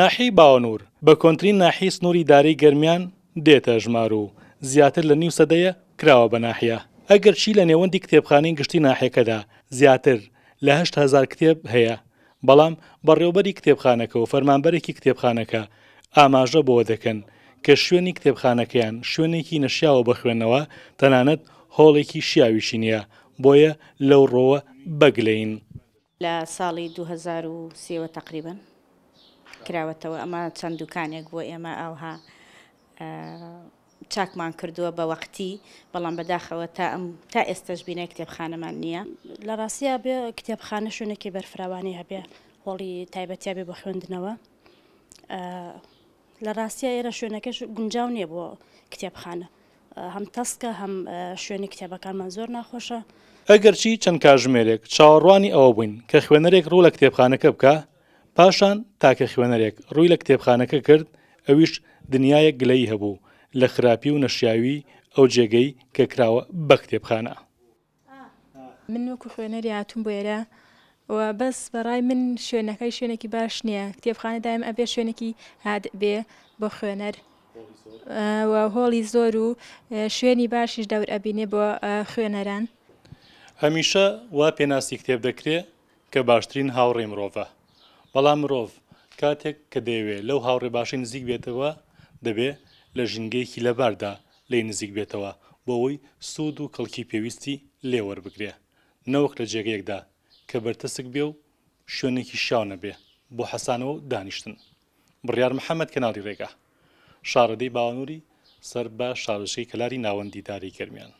ناحی باوەنور بە کۆنتترین ناحی سنووری دارەی گەرمیان دێتە ژمار و زیاتر لە نیو سەدەیە کراوە بە ناحیە ئەگەر چی لە نێوەندی کتێبخانەی گشتی ناحێکەدا زیاتر لە هزار کتێب هەیە بەڵام بەڕێوبەری کتێبخانەکە و فەرمانبەرێکی کتێبخانەکە ئاماژە بۆ دەکەن کە شوێنی کتێبخانەکەیان شوێنێکی نەشیاوە بەخوێنەوە تەنانەت هۆڵێکی شیاویشی نییە بۆیە لەو ڕۆوە بەگلین لە ساڵی 2023 تقریبن کراوەتەوە ئەمە چەند دوکانێک بۆ ئێمە ئاوها چاکمان کردووە بە وەختی بەڵام بەداخەوە تا ئەم تا ئێستش بینە کتێبخانەمان نییە لە ڕاستە بێ کتێبخانە شوونێکی بەرفراوانی هەبێ هۆڵی تایبەتیابێ بە خوێندنەوە لە ڕاستە ئێرە شوێنەکەش گونجاو نییە بۆ کتێبخانە هەم تەسکە هەم شوێنی کتێبەکانمان زۆر ناخۆشە ئەگەرچی چەند کاژمێرێک چاوەڕوانی ئەوە بووین کە خوێنەرێک ڕوو لە کتێبخانەکە بکە پاشان تاکە خوێنەرێک ڕووی لە کتێبخانەکە کرد ئەویش دنیاەک گلەی هەبوو لە خراپی و نەشیاوی ئەو جێگەی کە کراوە بە کتێبخانە من وەکو خوێنەری هاتون بۆ ێرە و بەس بەڕای من شوێنەکەی شوێنێکی باش نییە کتێبخانە دایم ئەبێ شوێنێکی هاد بێ بۆ خوێنەر هۆڵی زۆر و شوێنی باشیش دەور ئەبینێ بۆ خوێنەران هەمیشە وا پێناسی کتێب دەکرێت کە باشترین هاوڕێ مرۆڤە بەڵام مرۆڤ کاتێک کە دەیەوێت لەو هاوڕێ باشی نزیک بێتەوە دەبێ لە ژنگەیەکی لەباردا لی نزیک بێتەوە بۆەوەی سوود و کەڵکی پێویستی لێوەربگرێ نەوەک لە جێگەیەکدا کە بەرتەسک بێ و شوێنێکی شاونە بێ بۆ حەسانەوە دانیشتن بڕیار محەممەد کەناڵی ڕێگا شارەدەی باوانوری سەر بە شارشەی کەلاری ناوەندی داری گەرمیان